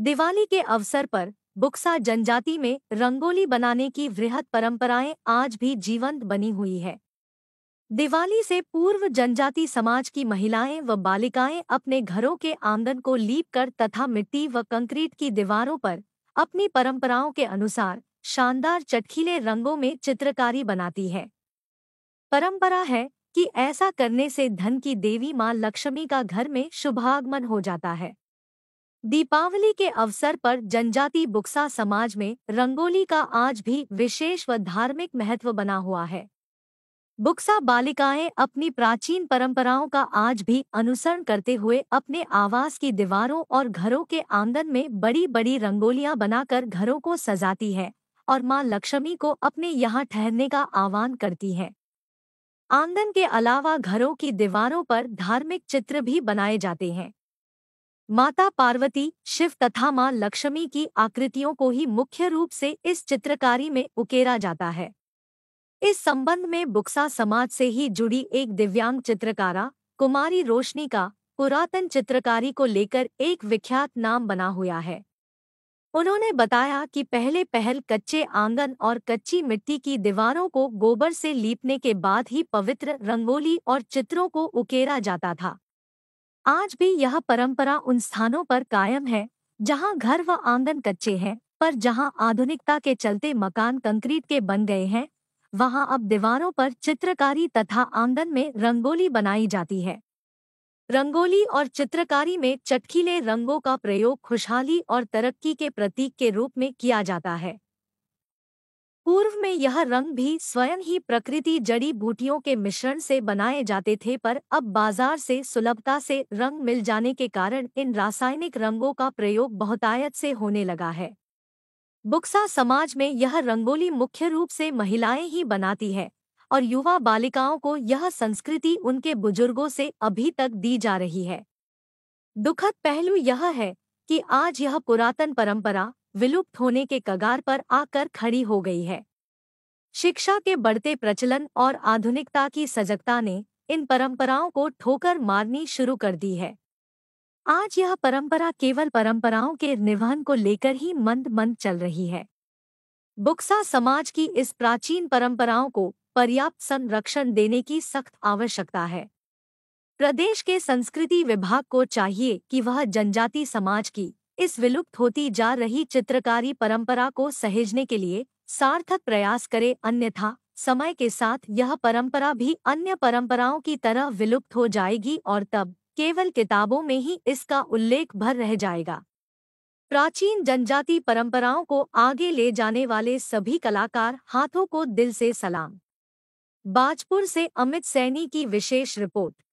दिवाली के अवसर पर बुक्सा जनजाति में रंगोली बनाने की वृहद परंपराएं आज भी जीवंत बनी हुई है दिवाली से पूर्व जनजाति समाज की महिलाएं व बालिकाएं अपने घरों के आंगन को लीप कर तथा मिट्टी व कंक्रीट की दीवारों पर अपनी परंपराओं के अनुसार शानदार चटखीले रंगों में चित्रकारी बनाती है परंपरा है कि ऐसा करने से धन की देवी मां लक्ष्मी का घर में शुभागमन हो जाता है दीपावली के अवसर पर जनजाति बुक्सा समाज में रंगोली का आज भी विशेष व धार्मिक महत्व बना हुआ है बुक्सा बालिकाएं अपनी प्राचीन परंपराओं का आज भी अनुसरण करते हुए अपने आवास की दीवारों और घरों के आंगन में बड़ी बड़ी रंगोलियां बनाकर घरों को सजाती हैं और मां लक्ष्मी को अपने यहां ठहरने का आह्वान करती हैं आंगन के अलावा घरों की दीवारों पर धार्मिक चित्र भी बनाए जाते हैं माता पार्वती शिव तथा मां लक्ष्मी की आकृतियों को ही मुख्य रूप से इस चित्रकारी में उकेरा जाता है इस संबंध में बुक्सा समाज से ही जुड़ी एक दिव्यांग चित्रकारा कुमारी रोशनी का पुरातन चित्रकारी को लेकर एक विख्यात नाम बना हुआ है उन्होंने बताया कि पहले पहल कच्चे आंगन और कच्ची मिट्टी की दीवारों को गोबर से लीपने के बाद ही पवित्र रंगोली और चित्रों को उकेरा जाता था आज भी यह परंपरा उन स्थानों पर कायम है जहां घर व आंगन कच्चे हैं पर जहां आधुनिकता के चलते मकान कंक्रीट के बन गए हैं वहां अब दीवारों पर चित्रकारी तथा आंगन में रंगोली बनाई जाती है रंगोली और चित्रकारी में चटकीले रंगों का प्रयोग खुशहाली और तरक्की के प्रतीक के रूप में किया जाता है पूर्व में यह रंग भी स्वयं ही प्रकृति जड़ी बूटियों के मिश्रण से बनाए जाते थे पर अब बाजार से सुलभता से रंग मिल जाने के कारण इन रासायनिक रंगों का प्रयोग बहुतायत से होने लगा है बुक्सा समाज में यह रंगोली मुख्य रूप से महिलाएं ही बनाती है और युवा बालिकाओं को यह संस्कृति उनके बुजुर्गों से अभी तक दी जा रही है दुखद पहलू यह है कि आज यह पुरातन परंपरा विलुप्त होने के कगार पर आकर खड़ी हो गई है शिक्षा के बढ़ते प्रचलन और आधुनिकता की सजगता ने इन परंपराओं को ठोकर मारनी शुरू कर दी है आज यह परंपरा केवल परंपराओं के निर्वहन को लेकर ही मंद मंद चल रही है बुक्सा समाज की इस प्राचीन परंपराओं को पर्याप्त संरक्षण देने की सख्त आवश्यकता है प्रदेश के संस्कृति विभाग को चाहिए कि वह जनजाति समाज की इस विलुप्त होती जा रही चित्रकारी परंपरा को सहेजने के लिए सार्थक प्रयास करे अन्यथा समय के साथ यह परंपरा भी अन्य परंपराओं की तरह विलुप्त हो जाएगी और तब केवल किताबों में ही इसका उल्लेख भर रह जाएगा प्राचीन जनजाति परंपराओं को आगे ले जाने वाले सभी कलाकार हाथों को दिल से सलाम बाजपुर से अमित सैनी की विशेष रिपोर्ट